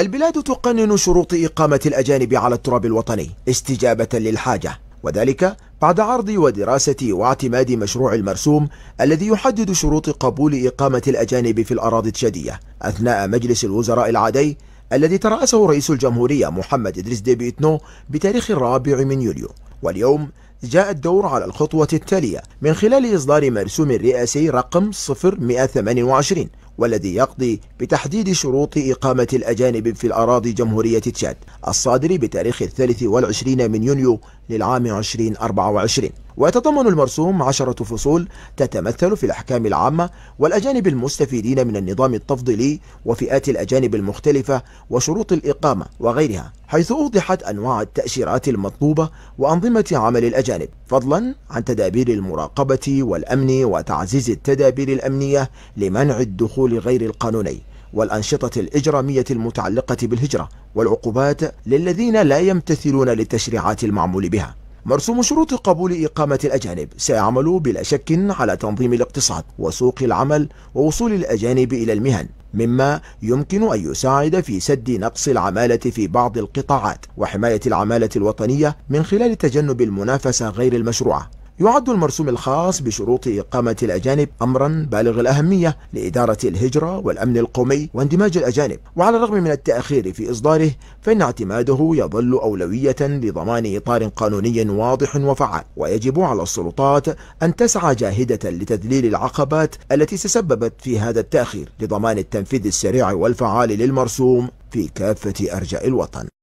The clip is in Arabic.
البلاد تقنن شروط إقامة الأجانب على التراب الوطني استجابة للحاجة وذلك بعد عرض ودراسة واعتماد مشروع المرسوم الذي يحدد شروط قبول إقامة الأجانب في الأراضي التشادية أثناء مجلس الوزراء العادي الذي ترأسه رئيس الجمهورية محمد إدريس ديبيتنو بتاريخ الرابع من يوليو واليوم جاء الدور على الخطوة التالية من خلال إصدار مرسوم رئاسي رقم 0128 والذي يقضي بتحديد شروط إقامة الأجانب في الأراضي جمهورية تشاد الصادر بتاريخ الثالث والعشرين من يونيو للعام 2024 ويتضمن المرسوم عشرة فصول تتمثل في الأحكام العامة والأجانب المستفيدين من النظام التفضيلي وفئات الأجانب المختلفة وشروط الإقامة وغيرها حيث أوضحت أنواع التأشيرات المطلوبة وأنظمة عمل الأجانب فضلا عن تدابير المراقبة والأمن وتعزيز التدابير الأمنية لمنع الدخول غير القانوني والأنشطة الإجرامية المتعلقة بالهجرة والعقوبات للذين لا يمتثلون للتشريعات المعمول بها مرسوم شروط قبول إقامة الأجانب سيعمل بلا شك على تنظيم الاقتصاد وسوق العمل ووصول الأجانب إلى المهن مما يمكن أن يساعد في سد نقص العمالة في بعض القطاعات وحماية العمالة الوطنية من خلال تجنب المنافسة غير المشروعة يعد المرسوم الخاص بشروط إقامة الأجانب أمرا بالغ الأهمية لإدارة الهجرة والأمن القومي واندماج الأجانب وعلى الرغم من التأخير في إصداره فإن اعتماده يظل أولوية لضمان إطار قانوني واضح وفعال ويجب على السلطات أن تسعى جاهدة لتذليل العقبات التي تسببت في هذا التأخير لضمان التنفيذ السريع والفعال للمرسوم في كافة أرجاء الوطن